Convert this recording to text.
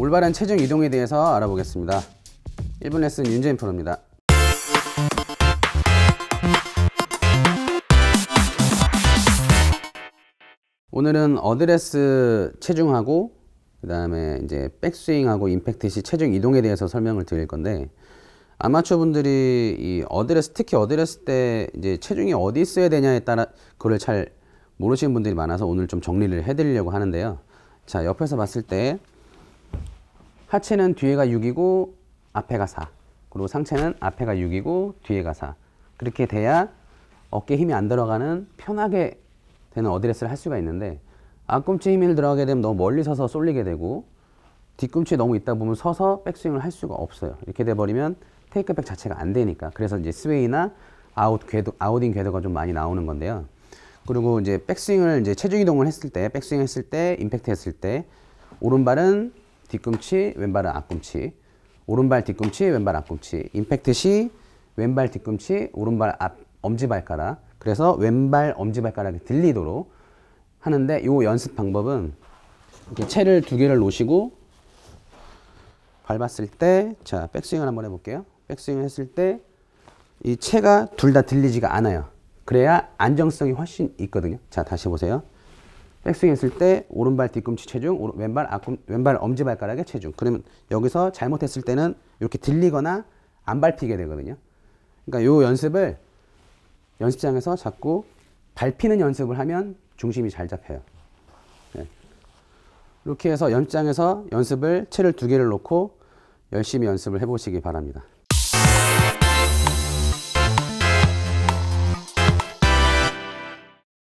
올바른 체중 이동에 대해서 알아보겠습니다. 1분 레슨 윤재인 프로입니다. 오늘은 어드레스 체중하고 그 다음에 이제 백스윙하고 임팩트 시 체중 이동에 대해서 설명을 드릴 건데 아마추어 분들이 이 어드레스 특히 어드레스 때 이제 체중이 어디 있어야 되냐에 따라 그걸 잘 모르시는 분들이 많아서 오늘 좀 정리를 해드리려고 하는데요. 자 옆에서 봤을 때 하체는 뒤에가 6이고 앞에가 4 그리고 상체는 앞에가 6이고 뒤에가 4 그렇게 돼야 어깨 힘이 안 들어가는 편하게 되는 어드레스를 할 수가 있는데 앞꿈치 힘이 들어가게 되면 너무 멀리 서서 쏠리게 되고 뒤꿈치 너무 있다 보면 서서 백스윙을 할 수가 없어요 이렇게 돼버리면 테이크백 자체가 안 되니까 그래서 이제 스웨이나 아웃 궤도, 아웃인 궤도가 좀 많이 나오는 건데요 그리고 이제 백스윙을 이제 체중 이동을 했을 때 백스윙 했을 때 임팩트 했을 때 오른발은 뒤꿈치, 왼발은 앞꿈치. 오른발 뒤꿈치, 왼발 앞꿈치. 임팩트 시 왼발 뒤꿈치, 오른발 앞 엄지발가락. 그래서 왼발 엄지발가락이 들리도록 하는데 이 연습 방법은 이렇게 채를 두 개를 놓으시고 밟았을 때자 백스윙을 한 번 해볼게요. 백스윙 을 했을 때이 채가 둘 다 들리지가 않아요. 그래야 안정성이 훨씬 있거든요. 자 다시 보세요. 백스윙 했을 때 오른발 뒤꿈치 체중, 왼발 앞꿈, 왼발 엄지발가락의 체중. 그러면 여기서 잘못했을 때는 이렇게 들리거나 안 밟히게 되거든요. 그러니까 요 연습을 연습장에서 자꾸 밟히는 연습을 하면 중심이 잘 잡혀요. 네. 이렇게 해서 연장에서 연습을 채를 두 개를 놓고 열심히 연습을 해보시기 바랍니다.